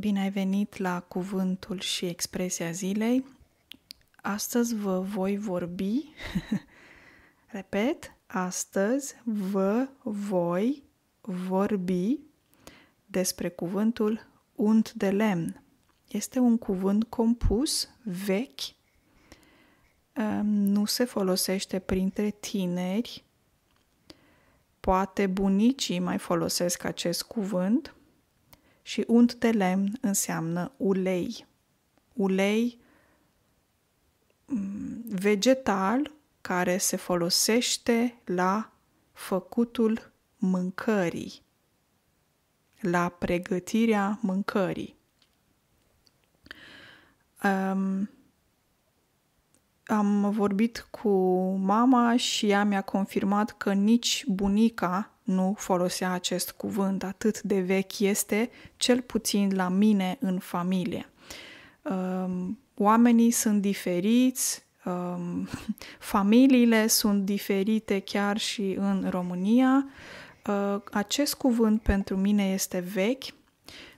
Bine ai venit la cuvântul și expresia zilei. Astăzi vă voi vorbi. Repet, astăzi vă voi vorbi despre cuvântul unt de lemn. Este un cuvânt compus, vechi, um, nu se folosește printre tineri. Poate bunicii mai folosesc acest cuvânt și unt de lemn înseamnă ulei. Ulei mm, vegetal care se folosește la făcutul mâncării, la pregătirea mâncării. Um, am vorbit cu mama și ea mi-a confirmat că nici bunica nu folosea acest cuvânt atât de vechi este, cel puțin la mine în familie. Ehm, oamenii sunt diferiți, ehm, familiile sunt diferite chiar și în România. Ehm, acest cuvânt pentru mine este vechi,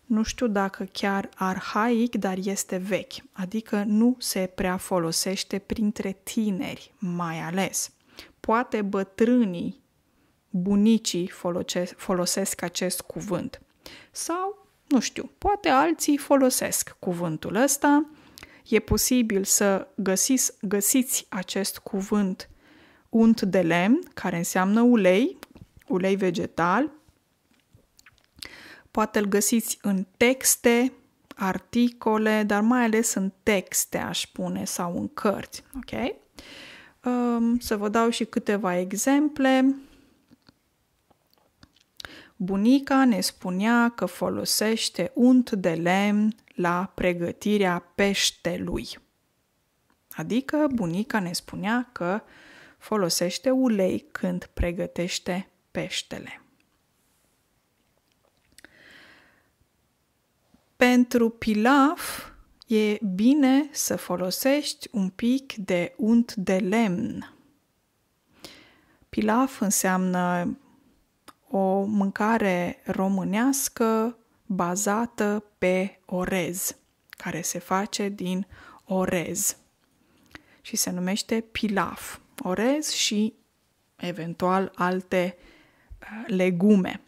nu știu dacă chiar arhaic, dar este vechi, adică nu se prea folosește printre tineri mai ales. Poate bătrânii bunicii folosesc, folosesc acest cuvânt. Sau, nu știu, poate alții folosesc cuvântul ăsta. E posibil să găsiți, găsiți acest cuvânt unt de lemn, care înseamnă ulei, ulei vegetal. Poate îl găsiți în texte, articole, dar mai ales în texte, aș spune, sau în cărți. Ok? Um, să vă dau și câteva exemple. Bunica ne spunea că folosește unt de lemn la pregătirea peștelui. Adică bunica ne spunea că folosește ulei când pregătește peștele. Pentru pilaf e bine să folosești un pic de unt de lemn. Pilaf înseamnă o mâncare românească bazată pe orez, care se face din orez și se numește pilaf, orez și eventual alte uh, legume.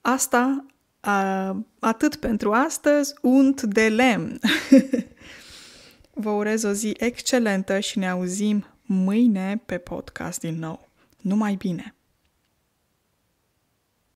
Asta, uh, atât pentru astăzi, unt de lemn. Vă urez o zi excelentă și ne auzim mâine pe podcast din nou. Numai bine!